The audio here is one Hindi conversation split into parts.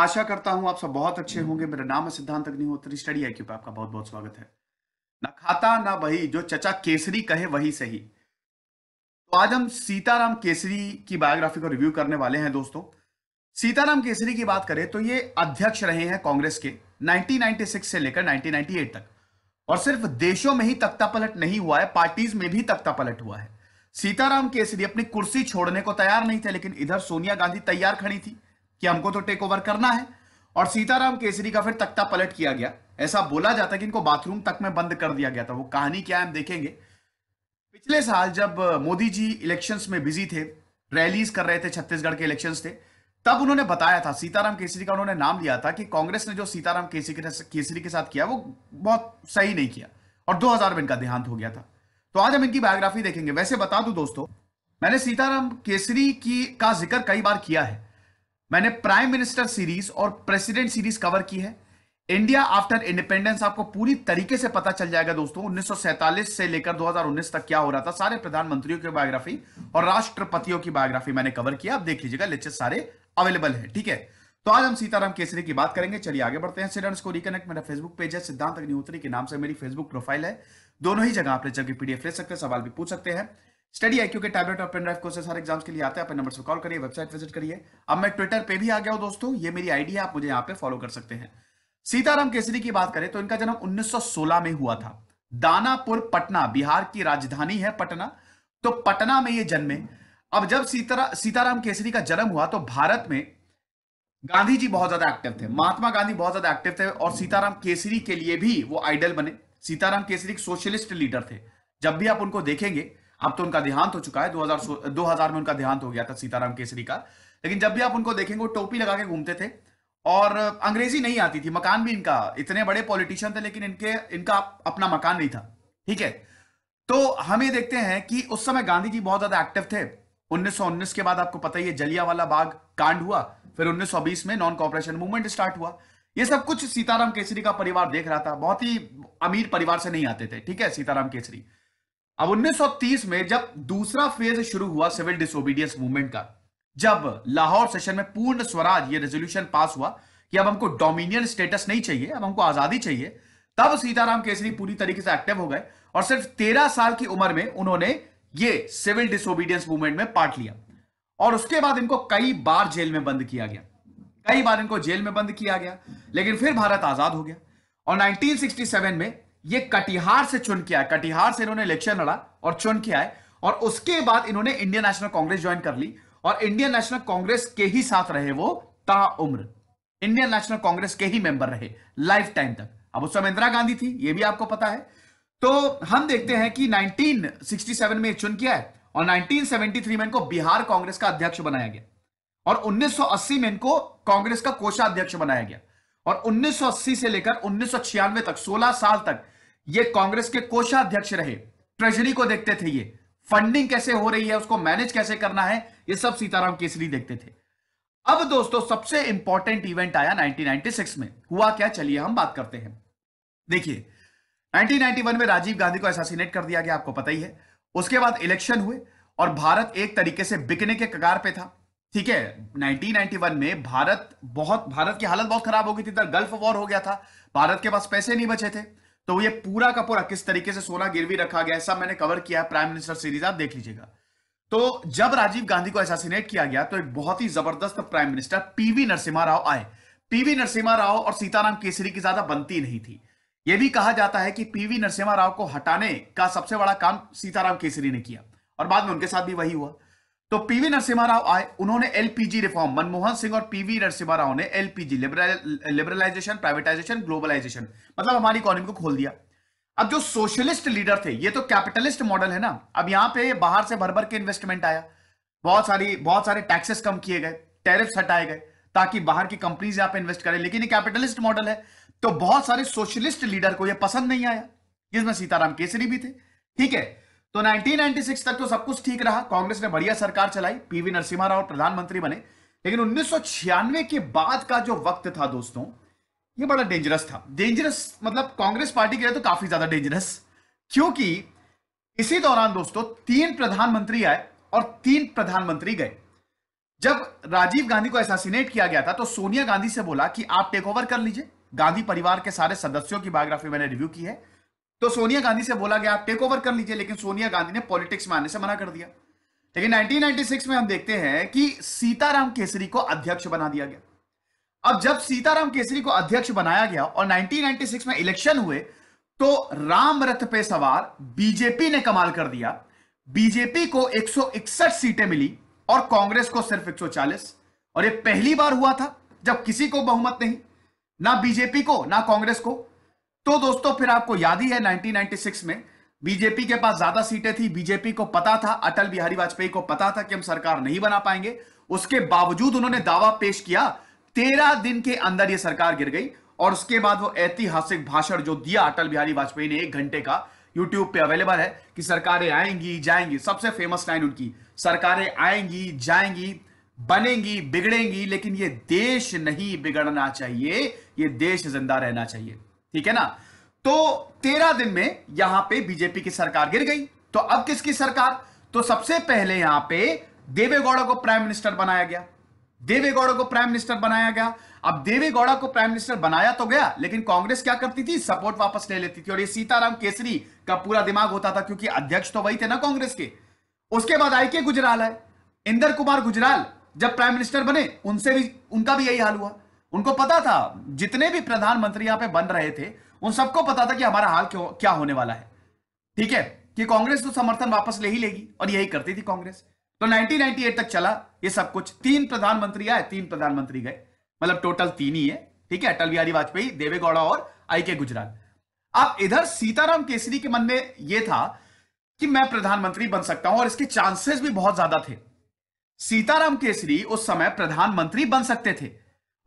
आशा करता हूं आप सब बहुत अच्छे होंगे मेरा नाम है सिद्धांत अग्निहोत्री स्टडी आई पे आपका बहुत बहुत स्वागत है ना खाता ना बही जो चचा केसरी कहे वही सही तो आज हम सीताराम केसरी की बायोग्राफी को रिव्यू करने वाले हैं दोस्तों सीताराम केसरी की बात करें तो ये अध्यक्ष रहे हैं कांग्रेस के 1996 से लेकर 1998 तक और सिर्फ देशों में ही तख्ता पलट नहीं हुआ है पार्टीज में भी तख्ता पलट हुआ है सीताराम केसरी अपनी कुर्सी छोड़ने को तैयार नहीं थे लेकिन इधर सोनिया गांधी तैयार खड़ी थी कि हमको तो टेक ओवर करना है और सीताराम केसरी का फिर तख्ता पलट किया गया ऐसा बोला जाता है कि इनको बाथरूम तक में बंद कर दिया गया था वो कहानी क्या है हम देखेंगे पिछले साल जब मोदी जी इलेक्शंस में बिजी थे रैलीज कर रहे थे छत्तीसगढ़ के इलेक्शंस थे तब उन्होंने बताया था सीताराम केसरी का उन्होंने नाम लिया था कि कांग्रेस ने जो सीताराम केसरी के साथ किया वो बहुत सही नहीं किया और हजार में इनका देहांत हो गया था तो आज हम इनकी बायोग्राफी देखेंगे वैसे बता दूं दोस्तों मैंने सीताराम केसरी की का जिक्र कई बार किया है मैंने प्राइम मिनिस्टर सीरीज और प्रेसिडेंट सीरीज कवर की है इंडिया आफ्टर इंडिपेंडेंस आपको पूरी तरीके से पता चल जाएगा दोस्तों 1947 से लेकर 2019 तक क्या हो रहा था सारे प्रधानमंत्रियों की बायोग्राफी और राष्ट्रपतियों की बायोग्राफी मैंने कवर किया आप देख लीजिएगा लेक्चर सारे अवेलेबल है ठीक है तो आज हम सीताराम केसरी की बात करेंगे चलिए आगे बढ़ते हैं सिडर्स को रिकनेक्ट मेरा फेसबुक पेज है सिद्धांत अग्निहोत्री के नाम से मेरी फेसबुक प्रोफाइल है दोनों ही जगह आप लेक्चर पीडीएफ ले सकते हैं सवाल भी पूछ सकते हैं स्टडी आई के टैबलेट और पेन ड्राइव कोर्सेस हर एग्जाम्स के लिए आते हैं अपने नंबर से कॉल करिए वेबसाइट विजिट करिए अब मैं ट्विटर पे भी आ गया हूं दोस्तों ये मेरी आईडी है आप मुझे यहाँ पे फॉलो कर सकते हैं सीताराम केसरी की बात करें तो इनका जन्म 1916 में हुआ था दानापुर पटना बिहार की राजधानी है पटना तो पटना में ये जन्मे अब जब सीतारा सीताराम केसरी का जन्म हुआ तो भारत में गांधी जी बहुत ज्यादा एक्टिव थे महात्मा गांधी बहुत ज्यादा एक्टिव थे और सीताराम केसरी के लिए भी वो आइडल बने सीताराम केसरी सोशलिस्ट लीडर थे जब भी आप उनको देखेंगे अब तो उनका देहांत हो चुका है 2000 2000 में उनका देहांत हो गया था सीताराम केसरी का लेकिन जब भी आप उनको देखेंगे वो टोपी लगा के घूमते थे और अंग्रेजी नहीं आती थी मकान भी इनका इतने बड़े पॉलिटिशियन थे लेकिन इनके इनका अपना मकान नहीं था ठीक है तो हम ये देखते हैं कि उस समय गांधी जी बहुत ज्यादा एक्टिव थे 1919 के बाद आपको पता ही है जलियावाला बाग कांड हुआ फिर 1920 में नॉन कॉपरेशन मूवमेंट स्टार्ट हुआ ये सब कुछ सीताराम केसरी का परिवार देख रहा था बहुत ही अमीर परिवार से नहीं आते थे ठीक है सीताराम केसरी अब 1930 में जब दूसरा फेज शुरू हुआ सिविल डिसोबीडियंस मूवमेंट का जब लाहौर सेशन में पूर्ण स्वराज ये रेजोल्यूशन पास हुआ कि अब हमको डोमिनियन स्टेटस नहीं चाहिए अब हमको आजादी चाहिए तब सीताराम केसरी पूरी तरीके से एक्टिव हो गए और सिर्फ तेरह साल की उम्र में उन्होंने ये सिविल डिसोबीडियंस मूवमेंट में पार्ट लिया और उसके बाद इनको कई बार जेल में बंद किया गया कई बार इनको जेल में बंद किया गया लेकिन फिर भारत आजाद हो गया और 1967 में ये कटिहार से चुन के आए कटिहार से इन्होंने इलेक्शन लड़ा और चुन के आए और उसके बाद इन्होंने इंडियन नेशनल कांग्रेस ज्वाइन कर ली और इंडियन नेशनल कांग्रेस के ही साथ रहे वो ता उम्र इंडियन नेशनल कांग्रेस के ही मेंबर रहे लाइफ टाइम तक अब उस समय इंदिरा गांधी थी ये भी आपको पता है तो हम देखते हैं कि 1967 में चुन किया है और 1973 में इनको बिहार कांग्रेस का अध्यक्ष बनाया गया और 1980 में इनको कांग्रेस का कोषाध्यक्ष बनाया गया और 1980 से लेकर उन्नीस तक 16 साल तक ये कांग्रेस के कोषाध्यक्ष रहे ट्रेजरी को देखते थे ये फंडिंग कैसे हो रही है उसको मैनेज कैसे करना है ये सब सीताराम केसरी देखते थे अब दोस्तों सबसे इंपॉर्टेंट इवेंट आया 1996 में हुआ क्या चलिए हम बात करते हैं देखिए 1991 में राजीव गांधी को एसासिनेट कर दिया गया आपको पता ही है उसके बाद इलेक्शन हुए और भारत एक तरीके से बिकने के कगार पे था ठीक है 1991 में भारत बहुत भारत की हालत बहुत खराब हो गई थी गल्फ वॉर हो गया था भारत के पास पैसे नहीं बचे थे तो ये पूरा का पूरा किस तरीके से सोना गिरवी रखा गया सब मैंने कवर किया है प्राइम मिनिस्टर सीरीज आप देख लीजिएगा तो जब राजीव गांधी को एसासिनेट किया गया तो एक बहुत ही जबरदस्त प्राइम मिनिस्टर पीवी नरसिम्हा राव आए पीवी नरसिम्हा राव और सीताराम केसरी की ज्यादा बनती नहीं थी यह भी कहा जाता है कि पीवी नरसिम्हा राव को हटाने का सबसे बड़ा काम सीताराम केसरी ने किया और बाद में उनके साथ भी वही हुआ तो पीवी नरसिम्हा राव आए उन्होंने एलपीजी रिफॉर्म मनमोहन सिंह और पीवी नरसिम्हा राव ने एलपीजी लिबरलाइजेशन प्राइवेटाइजेशन ग्लोबलाइजेशन मतलब हमारी इकोनॉमी को खोल दिया अब जो सोशलिस्ट लीडर थे ये तो कैपिटलिस्ट मॉडल है ना अब यहां पे बाहर से भर भर के इन्वेस्टमेंट आया बहुत सारी बहुत सारे टैक्सेस कम किए गए टैरिफ हटाए गए ताकि बाहर की कंपनीज यहां पे इन्वेस्ट करें लेकिन ये कैपिटलिस्ट मॉडल है तो बहुत सारे सोशलिस्ट लीडर को यह पसंद नहीं आया जिसमें सीताराम केसरी भी थे ठीक है तो 1996 तक तो सब कुछ ठीक रहा कांग्रेस ने बढ़िया सरकार चलाई पीवी नरसिम्हा राव प्रधानमंत्री बने लेकिन उन्नीस के बाद का जो वक्त था दोस्तों ये बड़ा डेंजरस था डेंजरस मतलब कांग्रेस पार्टी के लिए तो काफी ज्यादा डेंजरस क्योंकि इसी दौरान दोस्तों तीन प्रधानमंत्री आए और तीन प्रधानमंत्री गए जब राजीव गांधी को एसासिनेट किया गया था तो सोनिया गांधी से बोला कि आप टेक ओवर कर लीजिए गांधी परिवार के सारे सदस्यों की बायोग्राफी मैंने रिव्यू की है तो सोनिया गांधी से बोला गया आप टेक ओवर कर लीजिए लेकिन सोनिया गांधी ने पॉलिटिक्स में आने से मना कर दिया लेकिन 1996 में हम देखते हैं कि सीताराम केसरी को अध्यक्ष बना दिया गया अब जब सीताराम केसरी को अध्यक्ष बनाया गया और 1996 में इलेक्शन हुए तो राम रथ पे सवार बीजेपी ने कमाल कर दिया बीजेपी को एक सीटें मिली और कांग्रेस को सिर्फ एक और यह पहली बार हुआ था जब किसी को बहुमत नहीं ना बीजेपी को ना कांग्रेस को तो दोस्तों फिर आपको याद ही है 1996 में बीजेपी के पास ज्यादा सीटें थी बीजेपी को पता था अटल बिहारी वाजपेयी को पता था कि हम सरकार नहीं बना पाएंगे उसके बावजूद उन्होंने दावा पेश किया तेरह दिन के अंदर यह सरकार गिर गई और उसके बाद वो ऐतिहासिक भाषण जो दिया अटल बिहारी वाजपेयी ने एक घंटे का यूट्यूब पे अवेलेबल है कि सरकारें आएंगी जाएंगी सबसे फेमस लाइन उनकी सरकारें आएंगी जाएंगी बनेंगी बिगड़ेंगी लेकिन ये देश नहीं बिगड़ना चाहिए ये देश जिंदा रहना चाहिए ठीक है ना तो तेरह दिन में यहां पे बीजेपी की सरकार गिर गई तो अब किसकी सरकार तो सबसे पहले यहां पे देवेगौड़ा को प्राइम मिनिस्टर बनाया गया देवेगौड़ा को प्राइम मिनिस्टर बनाया गया अब देवेगौड़ा को प्राइम मिनिस्टर बनाया तो गया लेकिन कांग्रेस क्या करती थी सपोर्ट वापस ले लेती थी और ये सीताराम केसरी का पूरा दिमाग होता था क्योंकि अध्यक्ष तो वही थे ना कांग्रेस के उसके बाद आई के गुजराल है इंदर कुमार गुजराल जब प्राइम मिनिस्टर बने उनसे भी उनका भी यही हाल हुआ उनको पता था जितने भी प्रधानमंत्री यहां पे बन रहे थे उन सबको पता था कि हमारा हाल क्यों क्या होने वाला है ठीक है कि कांग्रेस तो समर्थन वापस ले ही लेगी और यही करती थी कांग्रेस तो 1998 तक चला ये सब कुछ तीन प्रधानमंत्री आए तीन प्रधानमंत्री गए मतलब टोटल तीन ही है ठीक है अटल बिहारी वाजपेयी देवेगौड़ा और आई के गुजराल अब इधर सीताराम केसरी के मन में यह था कि मैं प्रधानमंत्री बन सकता हूं और इसके चांसेस भी बहुत ज्यादा थे सीताराम केसरी उस समय प्रधानमंत्री बन सकते थे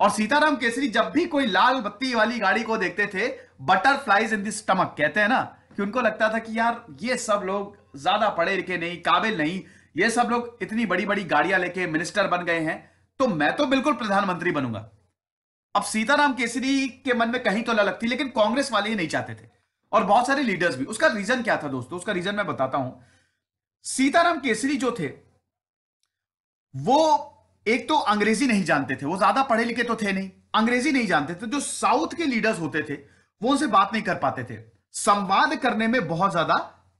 और सीताराम केसरी जब भी कोई लाल बत्ती वाली गाड़ी को देखते थे बटरफ्लाईज इन दी स्टमक कहते हैं ना कि उनको लगता था कि यार ये सब लोग ज्यादा पढ़े लिखे नहीं काबिल नहीं ये सब लोग इतनी बड़ी बड़ी गाड़ियां लेके मिनिस्टर बन गए हैं तो मैं तो बिल्कुल प्रधानमंत्री बनूंगा अब सीताराम केसरी के मन में कहीं तो ललक थी लेकिन कांग्रेस वाले ही नहीं चाहते थे और बहुत सारे लीडर्स भी उसका रीजन क्या था दोस्तों उसका रीजन मैं बताता हूं सीताराम केसरी जो थे वो एक तो अंग्रेजी नहीं जानते थे वो ज्यादा पढ़े लिखे तो थे नहीं अंग्रेजी नहीं जानते थे जो साउथ के लीडर्स होते थे वो उनसे बात नहीं कर पाते थे संवाद करने में बहुत ज्यादा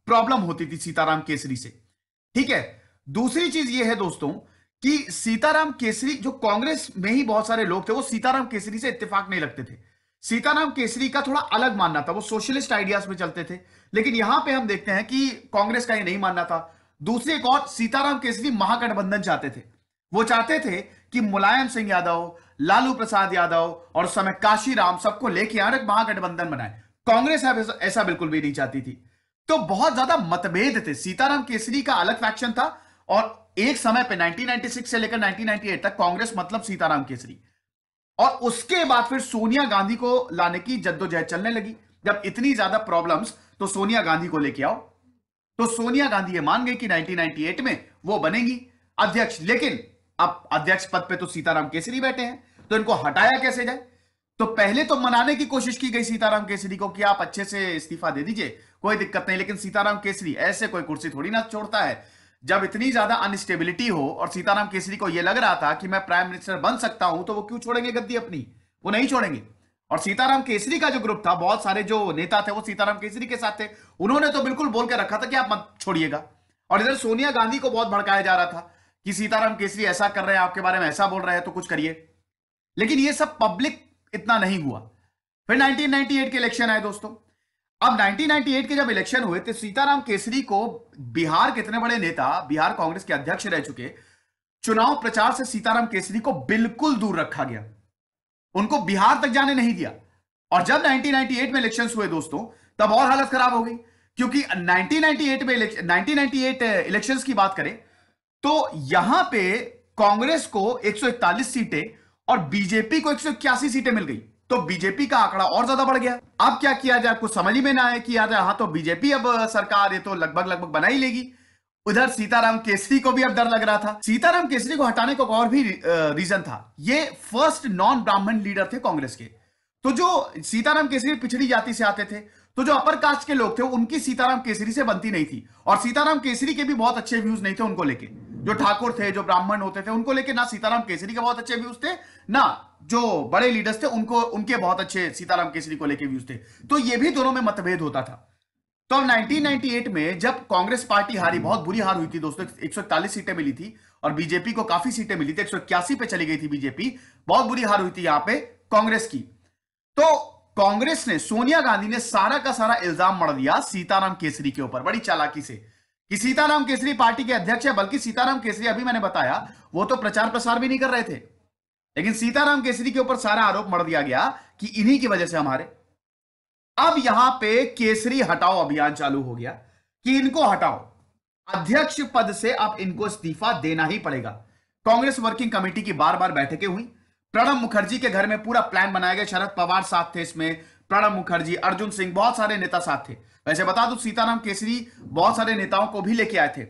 प्रॉब्लम होती थी सीताराम केसरी से ठीक है दूसरी चीज ये है दोस्तों कि सीताराम केसरी जो कांग्रेस में ही बहुत सारे लोग थे वो सीताराम केसरी से इत्तेफाक नहीं लगते थे सीताराम केसरी का थोड़ा अलग मानना था वो सोशलिस्ट आइडियाज में चलते थे लेकिन यहां पे हम देखते हैं कि कांग्रेस का ये नहीं मानना था दूसरे एक और सीताराम केसरी महागठबंधन चाहते थे वो चाहते थे कि मुलायम सिंह यादव लालू प्रसाद यादव और उस समय राम सबको लेके आए महागठबंधन बनाए कांग्रेस ऐसा बिल्कुल भी नहीं चाहती थी तो बहुत ज्यादा मतभेद थे सीताराम केसरी का अलग फैक्शन था और एक समय पे 1996 से लेकर 1998 तक कांग्रेस मतलब सीताराम केसरी और उसके बाद फिर सोनिया गांधी को लाने की जद्दोजहद चलने लगी जब इतनी ज्यादा प्रॉब्लम्स तो सोनिया गांधी को लेके आओ तो सोनिया गांधी ये मान गई कि 1998 में वो बनेंगी अध्यक्ष लेकिन अब अध्यक्ष पद पे तो सीताराम केसरी बैठे हैं तो इनको हटाया कैसे जाए तो पहले तो मनाने की कोशिश की गई सीताराम केसरी को कि आप अच्छे से इस्तीफा दे दीजिए कोई दिक्कत नहीं लेकिन सीताराम केसरी ऐसे कोई कुर्सी थोड़ी ना छोड़ता है जब इतनी ज्यादा अनस्टेबिलिटी हो और सीताराम केसरी को यह लग रहा था कि मैं प्राइम मिनिस्टर बन सकता हूं तो वो क्यों छोड़ेंगे गद्दी अपनी वो नहीं छोड़ेंगे और सीताराम केसरी का जो ग्रुप था बहुत सारे जो नेता थे वो सीताराम केसरी के साथ थे उन्होंने तो बिल्कुल बोल के रखा था कि आप मत छोड़िएगा और इधर सोनिया गांधी को बहुत भड़काया जा रहा था कि सीताराम केसरी ऐसा कर रहे हैं आपके बारे में ऐसा बोल रहे हैं तो कुछ करिए लेकिन ये सब पब्लिक इतना नहीं हुआ फिर 1998 के इलेक्शन आए दोस्तों अब 1998 के जब इलेक्शन हुए तो सीताराम केसरी को बिहार के इतने बड़े नेता बिहार कांग्रेस के अध्यक्ष रह चुके चुनाव प्रचार से सीताराम केसरी को बिल्कुल दूर रखा गया उनको बिहार तक जाने नहीं दिया और जब 1998 में इलेक्शन हुए दोस्तों तब और हालत खराब हो गई क्योंकि 1998 में 1998 इलेक्शंस की बात करें तो यहां पे कांग्रेस को 141 सीटें और बीजेपी को एक सीटें मिल गई तो बीजेपी का आंकड़ा और ज्यादा बढ़ गया अब क्या किया जाए आपको समझ ही में ना आए कि यार हाँ तो बीजेपी अब सरकार ये तो लगभग लगभग बना ही लेगी उधर सीताराम केसरी को भी अब डर लग रहा था सीताराम केसरी को हटाने का और भी रीजन था ये फर्स्ट नॉन ब्राह्मण लीडर थे कांग्रेस के तो जो सीताराम केसरी पिछड़ी जाति से आते थे तो जो अपर कास्ट के लोग थे उनकी सीताराम केसरी से बनती नहीं थी और सीताराम केसरी के भी बहुत अच्छे व्यूज नहीं थे उनको लेके जो ठाकुर थे जो ब्राह्मण होते थे उनको लेके ना सीताराम केसरी के बहुत अच्छे व्यूज थे ना जो बड़े लीडर्स थे उनको उनके बहुत अच्छे सीताराम केसरी को लेके व्यूज थे तो ये भी दोनों में मतभेद होता था तो अब 1998 में जब कांग्रेस पार्टी हारी बहुत बुरी हार हुई थी दोस्तों एक सीटें मिली थी और बीजेपी को काफी सीटें मिली थी एक पे चली गई थी बीजेपी बहुत बुरी हार हुई थी यहां पे कांग्रेस की तो कांग्रेस ने सोनिया गांधी ने सारा का सारा इल्जाम मर दिया सीताराम केसरी के ऊपर बड़ी चालाकी से कि सीताराम केसरी पार्टी के अध्यक्ष है बल्कि सीताराम केसरी अभी मैंने बताया वो तो प्रचार प्रसार भी नहीं कर रहे थे लेकिन सीताराम केसरी के ऊपर सारा आरोप मर दिया गया कि इन्हीं की वजह से हमारे अब यहां पे केसरी हटाओ अभियान चालू हो गया कि इनको हटाओ अध्यक्ष पद से अब इनको इस्तीफा देना ही पड़ेगा कांग्रेस वर्किंग कमेटी की बार बार बैठकें हुई प्रणब मुखर्जी के घर में पूरा प्लान बनाया गया शरद पवार साथ थे इसमें प्रणब मुखर्जी अर्जुन सिंह बहुत सारे नेता साथ थे वैसे बता दू सीताराम केसरी बहुत सारे नेताओं को भी लेके आए थे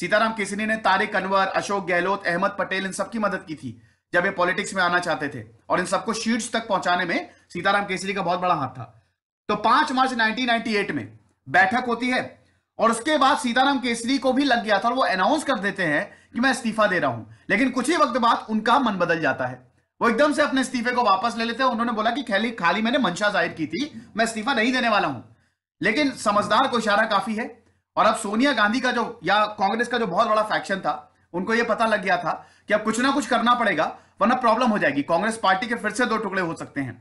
सीताराम केसरी ने तारिक अनवर अशोक गहलोत अहमद पटेल इन सबकी मदद की थी जब ये पॉलिटिक्स में आना चाहते थे और इन सबको शीट्स तक पहुंचाने में सीताराम केसरी का बहुत बड़ा हाथ था तो पांच मार्च 1998 में बैठक होती है और उसके बाद सीताराम केसरी को भी लग गया था और वो अनाउंस कर देते हैं कि मैं इस्तीफा दे रहा हूं लेकिन कुछ ही वक्त बाद उनका मन बदल जाता है वो एकदम से अपने इस्तीफे को वापस ले लेते हैं उन्होंने बोला कि खाली खाली मैंने मंशा जाहिर की थी मैं इस्तीफा नहीं देने वाला हूं लेकिन समझदार को इशारा काफी है और अब सोनिया गांधी का जो या कांग्रेस का जो बहुत बड़ा फैक्शन था उनको यह पता लग गया था कि अब कुछ ना कुछ करना पड़ेगा वरना प्रॉब्लम हो जाएगी कांग्रेस पार्टी के फिर से दो टुकड़े हो सकते हैं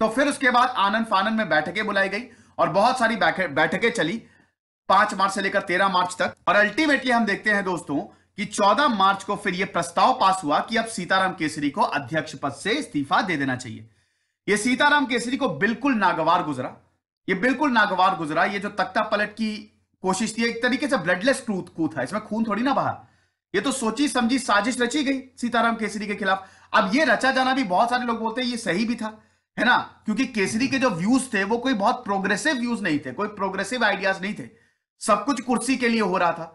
तो फिर उसके बाद आनंद फानन में बैठकें बुलाई गई और बहुत सारी बैठकें चली पांच मार्च से लेकर तेरह मार्च तक और अल्टीमेटली हम देखते हैं दोस्तों कि चौदह मार्च को फिर यह प्रस्ताव पास हुआ कि अब सीताराम केसरी को अध्यक्ष पद से इस्तीफा दे देना चाहिए यह सीताराम केसरी को बिल्कुल नागवार गुजरा ये बिल्कुल नागवार गुजरा ये जो तख्ता पलट की कोशिश थी एक तरीके से ब्लडलेस ट्रूथ कू था इसमें खून थोड़ी ना बहा ये तो सोची समझी साजिश रची गई सीताराम केसरी के खिलाफ अब ये रचा जाना भी बहुत सारे लोग बोलते हैं ये सही भी था है ना क्योंकि केसरी के जो व्यूज थे वो कोई बहुत प्रोग्रेसिव व्यूज नहीं थे कोई प्रोग्रेसिव आइडियाज नहीं थे सब कुछ कुर्सी के लिए हो रहा था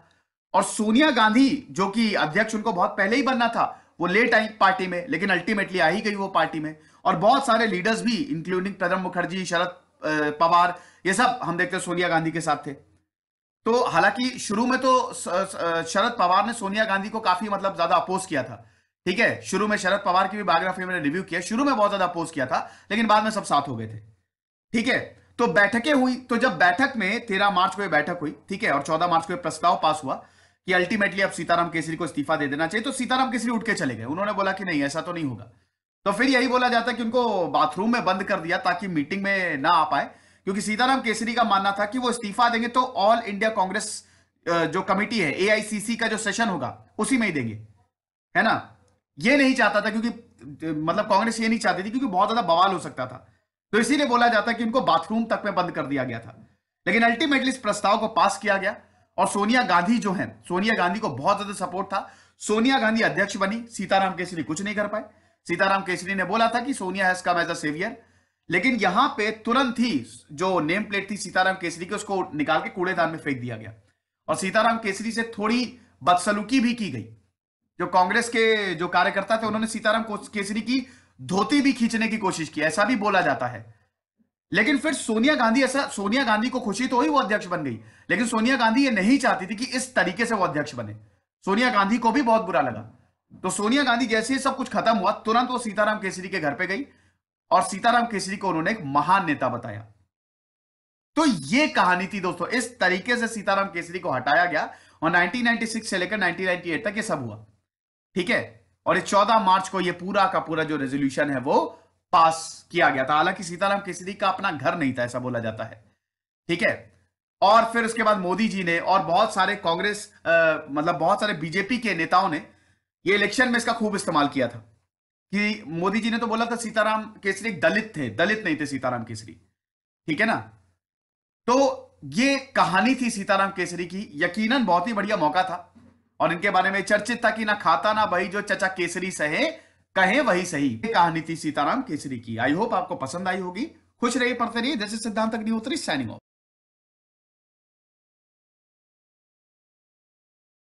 और सोनिया गांधी जो कि अध्यक्ष उनको बहुत पहले ही बनना था वो लेट आई पार्टी में लेकिन अल्टीमेटली आ ही गई वो पार्टी में और बहुत सारे लीडर्स भी इंक्लूडिंग प्रणब मुखर्जी शरद पवार ये सब हम देखते हैं सोनिया गांधी के साथ थे तो हालांकि शुरू में तो शरद पवार ने सोनिया गांधी को काफी मतलब ज्यादा अपोज किया था ठीक है शुरू में शरद पवार की भी बायोग्राफी मैंने रिव्यू किया शुरू में बहुत ज्यादा अपोज किया था लेकिन बाद में सब साथ हो गए थे ठीक है तो बैठकें हुई तो जब बैठक में तेरह मार्च को यह बैठक हुई ठीक है और चौदह मार्च को यह प्रस्ताव पास हुआ कि अल्टीमेटली अब सीताराम केसरी को इस्तीफा दे देना चाहिए तो सीताराम केसरी उठ के चले गए उन्होंने बोला कि नहीं ऐसा तो नहीं होगा तो फिर यही बोला जाता है कि उनको बाथरूम में बंद कर दिया ताकि मीटिंग में ना आ पाए क्योंकि सीताराम केसरी का मानना था कि वो इस्तीफा देंगे तो ऑल इंडिया कांग्रेस जो कमेटी है एआईसीसी का जो सेशन होगा उसी में ही देंगे है ना ये नहीं चाहता था क्योंकि मतलब कांग्रेस ये नहीं चाहती थी क्योंकि बहुत ज्यादा बवाल हो सकता था तो इसीलिए बोला जाता कि उनको बाथरूम तक में बंद कर दिया गया था लेकिन अल्टीमेटली इस प्रस्ताव को पास किया गया और सोनिया गांधी जो है सोनिया गांधी को बहुत ज्यादा सपोर्ट था सोनिया गांधी अध्यक्ष बनी सीताराम केसरी कुछ नहीं कर पाए सीताराम केसरी ने बोला था कि Sonia has come as a saviour लेकिन यहां पे तुरंत ही जो नेम प्लेट थी सीताराम केसरी की उसको निकाल के कूड़ेदान में फेंक दिया गया और सीताराम केसरी से थोड़ी बदसलूकी भी की गई जो कांग्रेस के जो कार्यकर्ता थे उन्होंने सीताराम केसरी की धोती भी खींचने की कोशिश की ऐसा भी बोला जाता है लेकिन फिर सोनिया गांधी ऐसा सोनिया गांधी को खुशी तो हुई वो अध्यक्ष बन गई लेकिन सोनिया गांधी ये नहीं चाहती थी कि इस तरीके से वो अध्यक्ष बने सोनिया गांधी को भी बहुत बुरा लगा तो सोनिया गांधी जैसे ही सब कुछ खत्म हुआ तुरंत वो सीताराम केसरी के घर पे गई और सीताराम केसरी को उन्होंने एक महान नेता बताया तो ये कहानी थी दोस्तों इस तरीके से सीताराम केसरी को हटाया गया और 1996 से लेकर 1998 तक ये सब हुआ ठीक है और इस 14 मार्च को ये पूरा का पूरा जो रेजोल्यूशन है वो पास किया गया था हालांकि सीताराम केसरी का अपना घर नहीं था ऐसा बोला जाता है ठीक है और फिर उसके बाद मोदी जी ने और बहुत सारे कांग्रेस मतलब बहुत सारे बीजेपी के नेताओं ने ये इलेक्शन में इसका खूब इस्तेमाल किया था कि मोदी जी ने तो बोला था सीताराम केसरी दलित थे दलित नहीं थे सीताराम केसरी ठीक है ना तो ये कहानी थी सीताराम केसरी की यकीनन बहुत ही बढ़िया मौका था और इनके बारे में चर्चित था कि ना खाता ना भाई जो चचा केसरी सहे कहे वही सही ये कहानी थी सीताराम केसरी की आई होप आपको पसंद आई होगी खुश रहिए पढ़ते रहिए जैसे सिद्धांत अग्निहोत्री सैनिंग